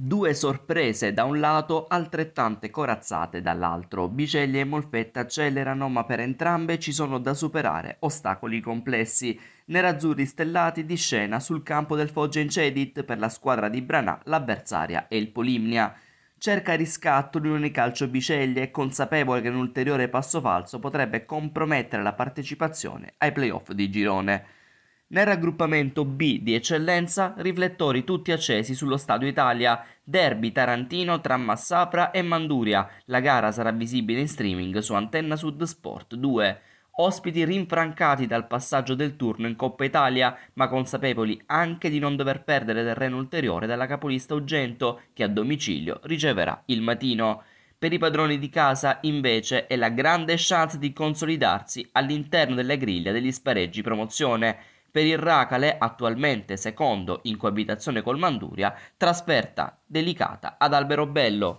Due sorprese da un lato, altrettante corazzate dall'altro. Biceglie e Molfetta accelerano, ma per entrambe ci sono da superare ostacoli complessi. Nerazzurri stellati di scena sul campo del Foggia in Cedit per la squadra di Branà, l'avversaria e il Polimnia. Cerca riscatto di un calcio Biceglie, consapevole che un ulteriore passo falso potrebbe compromettere la partecipazione ai playoff di girone. Nel raggruppamento B di eccellenza, riflettori tutti accesi sullo Stadio Italia, derby tarantino tra Massapra e Manduria. La gara sarà visibile in streaming su Antenna Sud Sport 2. Ospiti rinfrancati dal passaggio del turno in Coppa Italia, ma consapevoli anche di non dover perdere terreno ulteriore dalla capolista Ugento, che a domicilio riceverà il matino. Per i padroni di casa, invece, è la grande chance di consolidarsi all'interno della griglia degli spareggi promozione per il Racale, attualmente secondo in coabitazione col Manduria, trasferta delicata ad Alberobello.